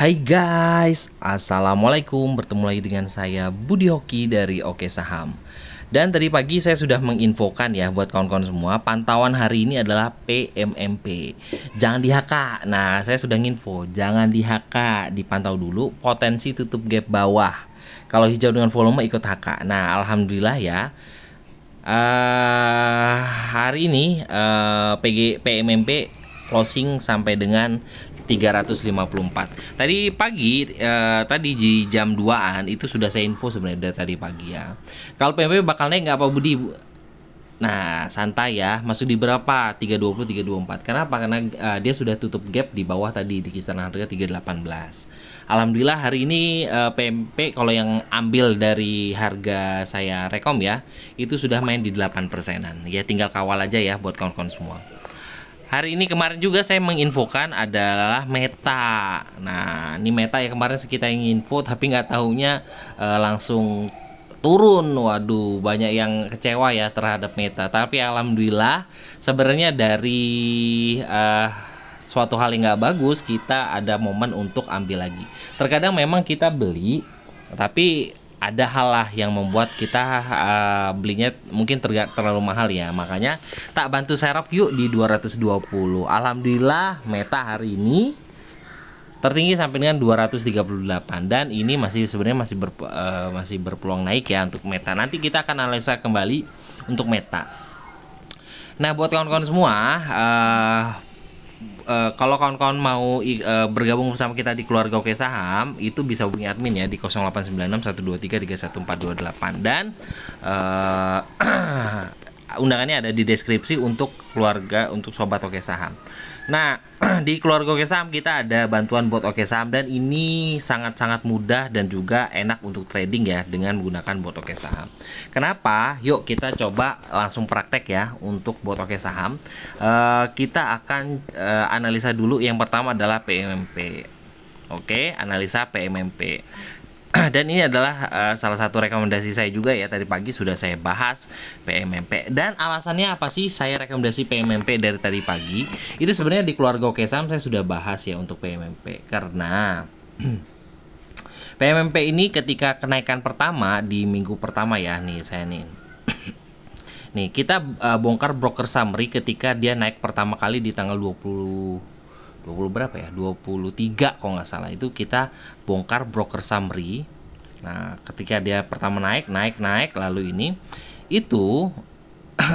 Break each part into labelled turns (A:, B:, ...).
A: Hai guys, Assalamualaikum Bertemu lagi dengan saya Budi Hoki dari Oke Saham Dan tadi pagi saya sudah menginfokan ya buat kawan-kawan semua Pantauan hari ini adalah PMMP Jangan di Nah saya sudah nginfo Jangan di Dipantau dulu potensi tutup gap bawah Kalau hijau dengan volume ikut haka. Nah Alhamdulillah ya uh, Hari ini uh, eh, PG, PMMP closing sampai dengan 354. Tadi pagi eh, tadi di jam 2-an itu sudah saya info sebenarnya dari tadi pagi ya. Kalau PMP bakal naik nggak apa-apa Budi? Nah, santai ya. Masuk di berapa? 320 324. Kenapa? Karena uh, dia sudah tutup gap di bawah tadi di kisaran harga 318. Alhamdulillah hari ini uh, eh, PMP kalau yang ambil dari harga saya rekom ya, itu sudah main di 8 persenan. Ya tinggal kawal aja ya buat kawan-kawan semua. Hari ini kemarin juga saya menginfokan adalah Meta. Nah, ini Meta ya kemarin kita yang info tapi nggak tahunya e, eh, langsung turun. Waduh, banyak yang kecewa ya terhadap Meta. Tapi alhamdulillah sebenarnya dari e, suatu hal yang nggak bagus kita ada momen untuk ambil lagi. Terkadang memang kita beli tapi ada hal lah yang membuat kita uh, belinya mungkin ter terlalu mahal ya makanya tak bantu serok yuk di 220 Alhamdulillah meta hari ini tertinggi sampai dengan 238 dan ini masih sebenarnya masih ber, uh, eh, masih berpeluang naik ya untuk meta nanti kita akan analisa kembali untuk meta Nah buat kawan-kawan semua uh, Eh, kalau kawan-kawan mau uh, bergabung bersama kita di keluarga Oke Saham itu bisa hubungi admin ya di 089612331428 dan uh, undangannya ada di deskripsi untuk keluarga untuk sobat Oke Saham. Nah, di keluarga Oke Saham kita ada bantuan bot Oke Saham dan ini sangat-sangat mudah dan juga enak untuk trading ya dengan menggunakan bot Oke Saham. Kenapa? Yuk kita coba langsung praktek ya untuk bot Oke Saham. Uh, eh, kita akan uh, analisa dulu yang pertama adalah PMMP. Oke, okay, analisa PMMP. dan ini adalah uh, salah satu rekomendasi saya juga ya tadi pagi sudah saya bahas PMMP dan alasannya apa sih saya rekomendasi PMMP dari tadi pagi itu sebenarnya di keluarga Oke Sam saya sudah bahas ya untuk PMMP karena PMMP ini ketika kenaikan pertama di minggu pertama ya nih saya nih nih kita uh, bongkar broker summary ketika dia naik pertama kali di tanggal 20 20 berapa ya 23 kalau nggak salah itu kita bongkar broker summary nah ketika dia pertama naik naik naik lalu ini itu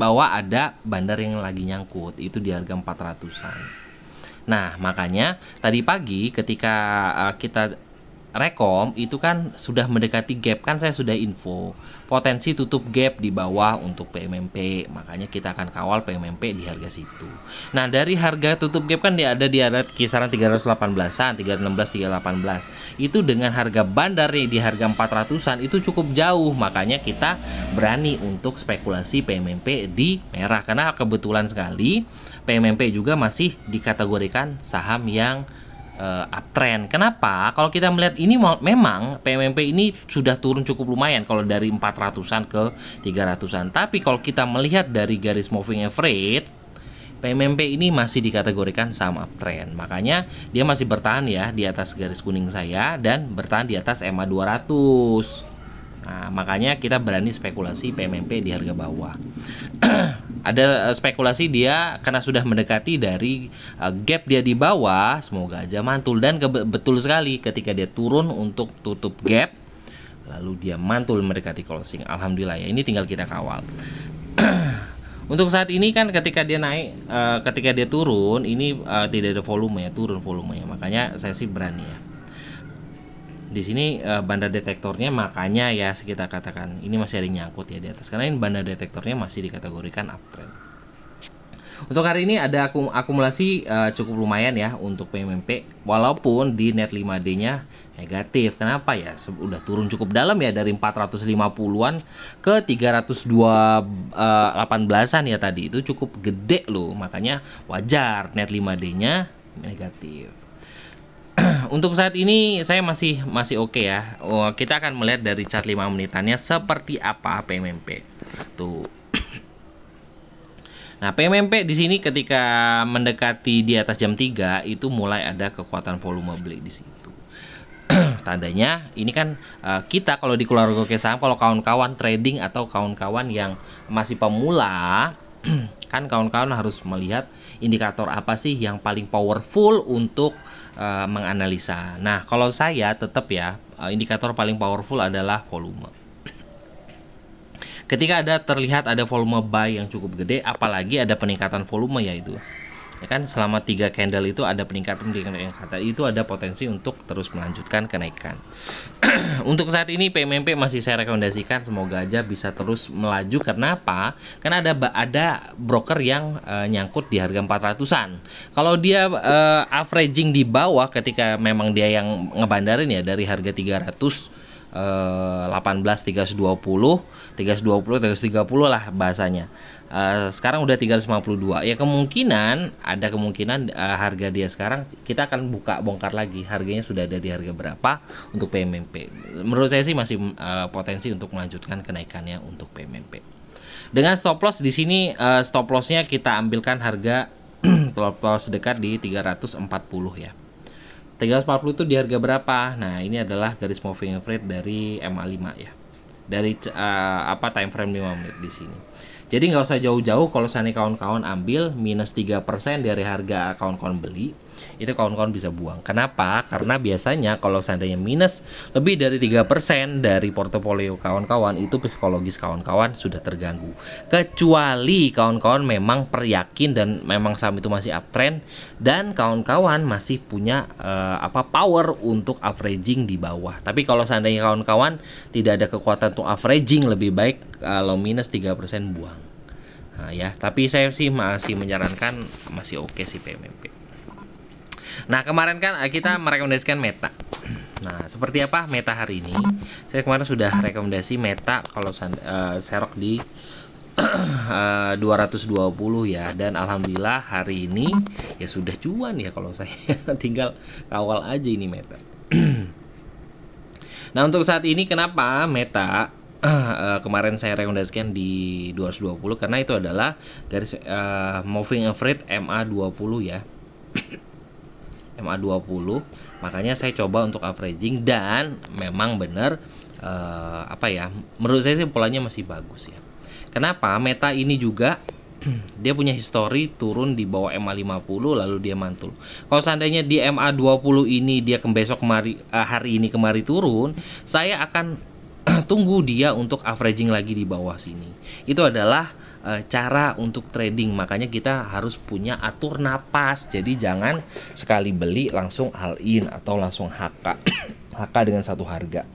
A: bahwa ada bandar yang lagi nyangkut itu di harga 400-an nah makanya tadi pagi ketika uh, kita Rekom itu kan sudah mendekati gap kan saya sudah info potensi tutup gap di bawah untuk PMMP makanya kita akan kawal PMMP di harga situ. Nah dari harga tutup gap kan dia ada di ada kisaran 318an 316 318 itu dengan harga bandar di harga 400an itu cukup jauh makanya kita berani untuk spekulasi PMMP di merah karena kebetulan sekali PMMP juga masih dikategorikan saham yang uh, uptrend. Kenapa? Kalau kita melihat ini memang PMMP ini sudah turun cukup lumayan kalau dari 400-an ke 300-an. Tapi kalau kita melihat dari garis moving average PMMP ini masih dikategorikan sama uptrend. Makanya dia masih bertahan ya di atas garis kuning saya dan bertahan di atas MA 200. Nah, makanya kita berani spekulasi PMMP di harga bawah. Ada eh, spekulasi dia karena sudah mendekati dari eh, gap dia di bawah, semoga aja mantul dan betul sekali ketika dia turun untuk tutup gap lalu dia mantul mendekati closing. Alhamdulillah ya, ini tinggal kita kawal. Untuk saat ini kan ketika dia naik, uh, ketika dia turun, ini uh, tidak ada volume ya, turun volumenya. Makanya saya sih berani ya di sini uh, bandar detektornya makanya ya kita katakan ini masih ada nyangkut ya di atas karena ini bandar detektornya masih dikategorikan uptrend. Untuk hari ini ada akum akumulasi uh, cukup lumayan ya untuk PMMP walaupun di net 5D-nya negatif. Kenapa ya? Sudah turun cukup dalam ya dari 450-an ke 318 eh, an ya tadi. Itu cukup gede loh. Makanya wajar net 5D-nya negatif untuk saat ini saya masih masih oke okay ya. Oh, kita akan melihat dari chart 5 menitannya seperti apa PMMP. Tuh. Nah, PMMP di sini ketika mendekati di atas jam 3 itu mulai ada kekuatan volume beli di situ. Tandanya ini kan uh, kita kalau di keluarga saham kalau kawan-kawan trading atau kawan-kawan yang masih pemula kan kawan-kawan harus melihat indikator apa sih yang paling powerful untuk uh, menganalisa. Nah, kalau saya tetap ya, eh, indikator paling powerful adalah volume. Ketika ada terlihat ada volume buy yang cukup gede, apalagi ada peningkatan volume yaitu ya kan selama tiga candle itu ada peningkatan peningkatan kata itu ada potensi untuk terus melanjutkan kenaikan untuk saat ini PMMP masih saya rekomendasikan semoga aja bisa terus melaju karena apa karena ada ada broker yang e, nyangkut di harga 400-an kalau dia e, averaging di bawah ketika memang dia yang ngebandarin ya dari harga 300 18 320 320 330 lah bahasanya Uh, sekarang udah 352 ya kemungkinan ada kemungkinan uh, harga dia sekarang kita akan buka bongkar lagi harganya sudah ada di harga berapa untuk PMMP menurut saya sih masih uh, potensi untuk melanjutkan kenaikannya untuk PMMP dengan stop loss di sini uh, stop lossnya kita ambilkan harga stop loss dekat di 340 ya 340 itu di harga berapa? Nah, ini adalah garis moving average dari MA5 ya. Dari uh, apa time frame 5 menit di sini. Jadi nggak usah jauh-jauh kalau sani kawan-kawan ambil minus 3% dari harga kawan-kawan beli itu kawan-kawan bisa buang. Kenapa? Karena biasanya kalau seandainya minus lebih dari 3% dari portofolio kawan-kawan itu psikologis kawan-kawan sudah terganggu. Kecuali kawan-kawan memang peryakin dan memang saham itu masih uptrend dan kawan-kawan masih punya uh, apa power untuk averaging di bawah. Tapi kalau seandainya kawan-kawan tidak ada kekuatan untuk averaging lebih baik kalau minus 3% buang. Nah, ya, tapi saya sih masih menyarankan masih oke okay sih PMMP. Nah, kemarin kan eh, kita merekomendasikan Meta. Nah, seperti apa Meta hari ini? Saya kemarin sudah rekomendasi Meta kalau uh, serok di eh, uh, 220 ya dan alhamdulillah hari ini ya sudah cuan ya kalau saya tinggal kawal aja ini Meta. nah, untuk saat ini kenapa Meta Uh, kemarin saya rekomendasikan di 220 karena itu adalah garis uh, moving average MA20 ya. MA20 makanya saya coba untuk averaging dan memang benar uh, apa ya menurut saya sih polanya masih bagus ya kenapa meta ini juga dia punya histori turun di bawah MA50 lalu dia mantul. Kalau seandainya di MA20 ini dia ke besok kemari eh, hari ini kemari turun, saya akan tunggu dia untuk averaging lagi di bawah sini. Itu adalah Eh, cara untuk trading. Makanya kita harus punya atur nafas Jadi jangan sekali beli langsung all in atau langsung HK. HK dengan satu harga.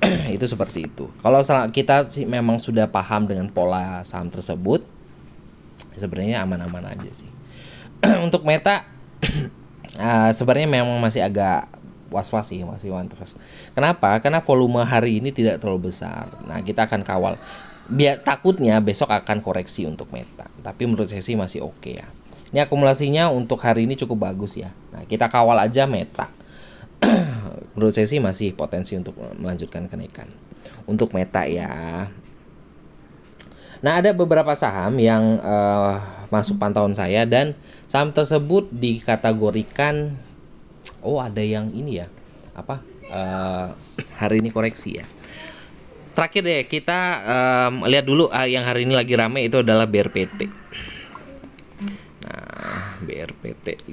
A: itu seperti itu. Kalau kita sih memang sudah paham dengan pola saham tersebut, sebenarnya aman-aman aja sih. untuk Meta uh, sebenarnya memang masih agak was-was sih masih was-was. Kenapa? Karena volume hari ini tidak terlalu besar. Nah, kita akan kawal biar takutnya besok akan koreksi untuk Meta. Tapi menurut saya sih masih oke okay ya. Ini akumulasinya untuk hari ini cukup bagus ya. Nah, kita kawal aja Meta. menurut saya sih masih potensi untuk melanjutkan kenaikan. Untuk Meta ya. Nah, ada beberapa saham yang uh, masuk pantauan saya dan saham tersebut dikategorikan oh ada yang ini ya. Apa? Uh, hari ini koreksi ya terakhir deh kita um, lihat dulu uh, yang hari ini lagi rame itu adalah BRPT. Nah, BRPT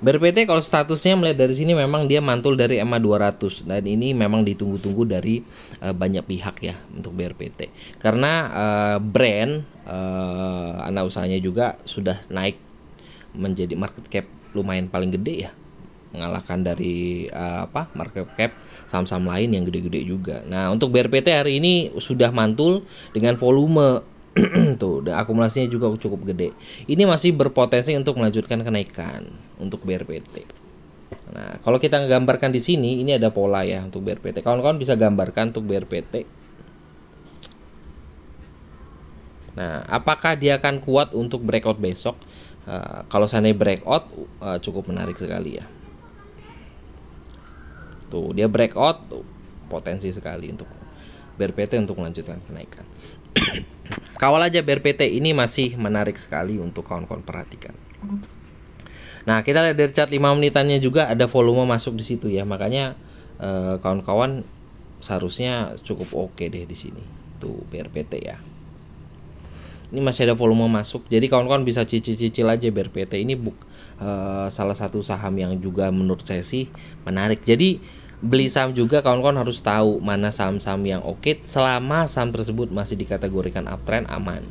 A: BRPT kalau statusnya melihat dari sini memang dia mantul dari ma 200 dan ini memang ditunggu-tunggu dari uh, banyak pihak ya untuk BRPT karena uh, brand uh, anak usahanya juga sudah naik menjadi market cap lumayan paling gede ya mengalahkan dari uh, apa market cap saham-saham lain yang gede-gede juga. Nah, untuk BRPT hari ini sudah mantul dengan volume tuh dan akumulasinya juga cukup gede. Ini masih berpotensi untuk melanjutkan kenaikan untuk BRPT. Nah, kalau kita gambarkan di sini ini ada pola ya untuk BRPT. Kawan-kawan bisa gambarkan untuk BRPT. Nah, apakah dia akan kuat untuk breakout besok? Eh, kalau seandainya breakout uh, cukup menarik sekali ya tuh dia breakout potensi sekali untuk BRPT untuk melanjutkan kenaikan kawal aja BRPT ini masih menarik sekali untuk kawan-kawan perhatikan nah kita lihat dari chart 5 menitannya juga ada volume masuk di situ ya makanya eh, kawan-kawan uh, seharusnya cukup oke okay deh di sini tuh BRPT ya ini masih ada volume masuk jadi kawan-kawan bisa cicil-cicil aja biar ini buk uh, salah satu saham yang juga menurut saya sih menarik jadi beli saham juga kawan-kawan harus tahu mana saham-saham yang oke okay, selama saham tersebut masih dikategorikan uptrend aman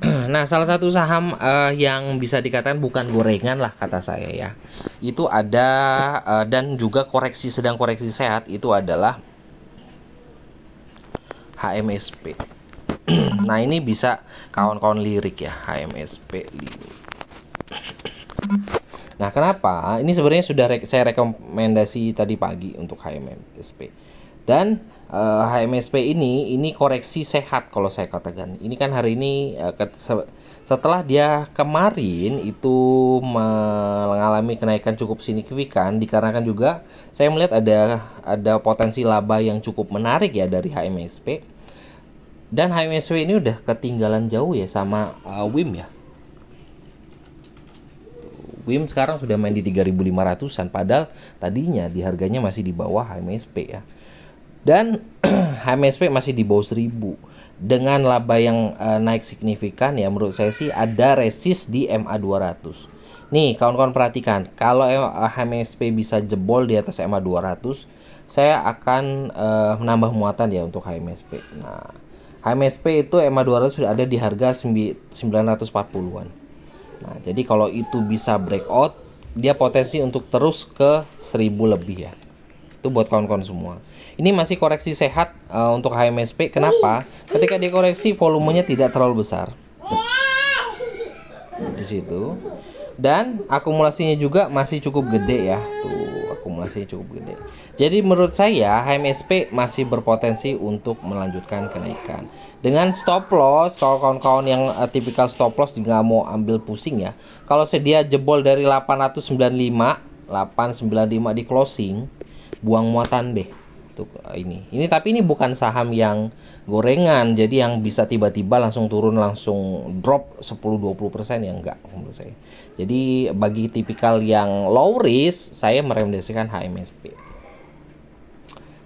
A: nah salah satu saham uh, yang bisa dikatakan bukan gorengan lah kata saya ya itu ada uh, dan juga koreksi sedang koreksi sehat itu adalah HMSP nah ini bisa kawan-kawan lirik ya HMSP lirik nah kenapa ini sebenarnya sudah re saya rekomendasi tadi pagi untuk HMSP dan uh, eh, HMSP ini ini koreksi sehat kalau saya katakan ini kan hari ini uh, setelah dia kemarin itu mengalami kenaikan cukup signifikan dikarenakan juga saya melihat ada ada potensi laba yang cukup menarik ya dari HMSP dan HMSW ini udah ketinggalan jauh ya sama uh, WIM ya. WIM sekarang sudah main di 3500-an padahal tadinya di harganya masih di bawah HMSP ya. Dan HMSP masih di bawah 1000 dengan laba yang uh, naik signifikan ya menurut saya sih ada resist di MA 200. Nih, kawan-kawan perhatikan, kalau HMSP uh, bisa jebol di atas MA 200, saya akan uh, menambah muatan ya untuk HMSP. Nah, HMSP itu ma 200 sudah ada di harga 940-an. Nah, jadi kalau itu bisa breakout, dia potensi untuk terus ke 1000 lebih ya. Itu buat kawan-kawan semua. Ini masih koreksi sehat uh, untuk HMSP. Kenapa? Ketika dikoreksi volumenya tidak terlalu besar. Nah, di situ. Dan akumulasinya juga masih cukup gede ya. Tuh akumulasinya cukup gede. Jadi menurut saya HMSP masih berpotensi untuk melanjutkan kenaikan. Dengan stop loss, kalau kawan-kawan yang uh, tipikal stop loss juga mau ambil pusing ya. Kalau sedia jebol dari 895, 895 di closing, buang muatan deh untuk eh, ini. Ini tapi ini bukan saham yang gorengan, jadi yang bisa tiba-tiba langsung turun langsung drop 10-20% ya enggak menurut saya. Jadi bagi tipikal yang low risk, saya merekomendasikan HMSP.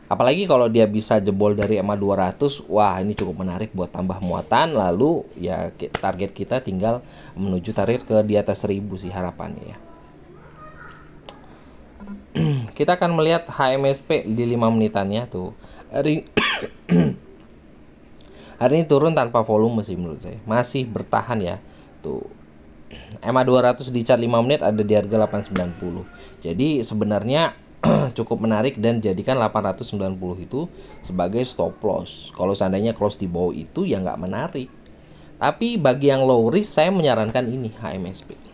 A: Apalagi kalau dia bisa jebol dari EMA 200, wah ini cukup menarik buat tambah muatan lalu ya target kita tinggal menuju target ke di atas 1000 sih harapannya ya. kita akan melihat HMSP di 5 menitannya tuh. Hari Hari ini turun tanpa volume sih menurut saya. Masih bertahan ya. Tuh. ma 200 di chart 5 menit ada di harga 890. Jadi sebenarnya cukup menarik dan jadikan 890 itu sebagai stop loss. Kalau seandainya close di bawah itu ya nggak menarik. Tapi bagi yang low risk saya menyarankan ini HMSP.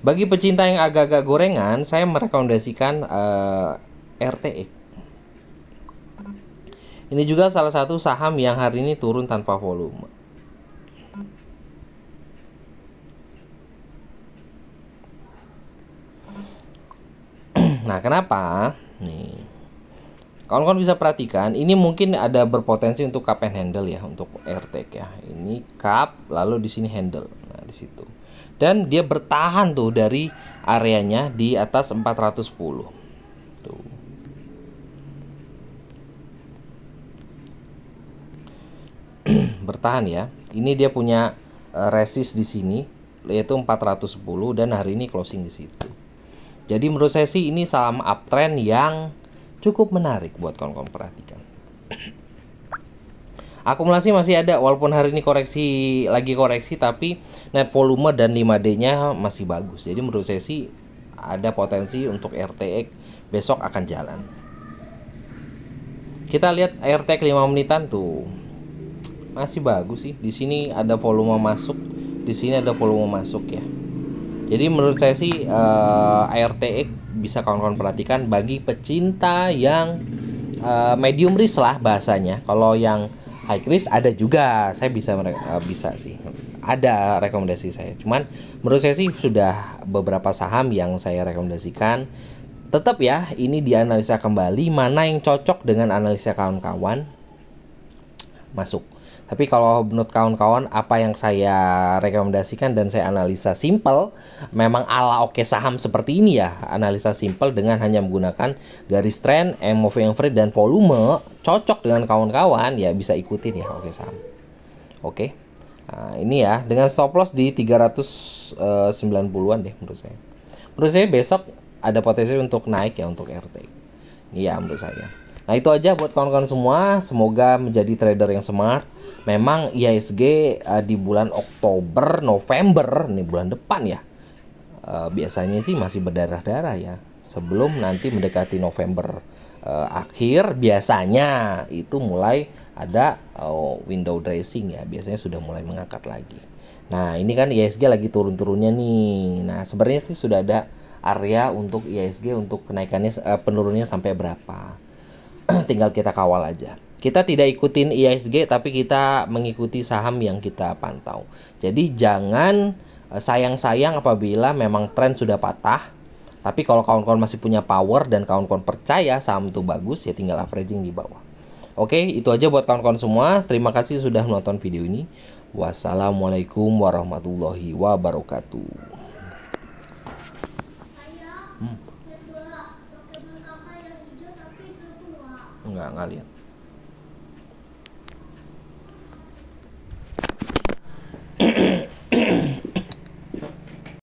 A: Bagi pecinta yang agak-agak gorengan, saya merekomendasikan uh, eh, RTE. Ini juga salah satu saham yang hari ini turun tanpa volume. nah, kenapa? Nih. Kawan-kawan bisa perhatikan, ini mungkin ada berpotensi untuk cup and handle ya untuk RTE ya. Ini cup, lalu di sini handle. Nah, di situ dan dia bertahan tuh dari areanya di atas 410 tuh bertahan ya ini dia punya eh, resist di sini yaitu 410 dan hari ini closing di situ jadi menurut saya sih ini saham uptrend yang cukup menarik buat kawan-kawan perhatikan akumulasi masih ada walaupun hari ini koreksi lagi koreksi tapi net volume dan 5D-nya masih bagus. Jadi menurut saya sih ada potensi untuk RTX besok akan jalan. Kita lihat RTX 5 menitan tuh. Masih bagus sih. Di sini ada volume masuk, di sini ada volume masuk ya. Jadi menurut saya sih uh, eh, RTX bisa kawan-kawan perhatikan bagi pecinta yang uh, medium risk lah bahasanya. Kalau yang high risk ada juga, saya bisa uh, bisa sih ada rekomendasi saya. Cuman menurut saya sih sudah beberapa saham yang saya rekomendasikan. Tetap ya, ini dianalisa kembali mana yang cocok dengan analisa kawan-kawan masuk. Tapi kalau menurut kawan-kawan apa yang saya rekomendasikan dan saya analisa simple memang ala oke saham seperti ini ya. Analisa simple dengan hanya menggunakan garis trend, MOV average dan volume cocok dengan kawan-kawan ya bisa ikutin ya oke saham. Oke. Okay. Nah, ini ya dengan stop loss di 390-an eh, deh menurut saya. Menurut saya besok ada potensi untuk naik ya untuk RT. Iya menurut saya. Nah itu aja buat kawan-kawan semua. Semoga menjadi trader yang smart. Memang IHSG uh, eh, di bulan Oktober, November nih bulan depan ya. Uh, biasanya sih masih berdarah-darah ya. Sebelum nanti mendekati November uh, akhir biasanya itu mulai ada oh, window dressing ya biasanya sudah mulai mengangkat lagi nah ini kan ISG lagi turun-turunnya nih nah sebenarnya sih sudah ada area untuk ISG untuk kenaikannya uh, penurunannya sampai berapa tinggal kita kawal aja kita tidak ikutin ISG tapi kita mengikuti saham yang kita pantau jadi jangan eh, sayang-sayang apabila memang tren sudah patah tapi kalau kawan-kawan masih punya power dan kawan-kawan percaya saham itu bagus ya tinggal averaging di bawah Oke, itu aja buat kawan-kawan semua. Terima kasih sudah menonton video ini. Wassalamualaikum warahmatullahi wabarakatuh. Hmm. Enggak, enggak lihat.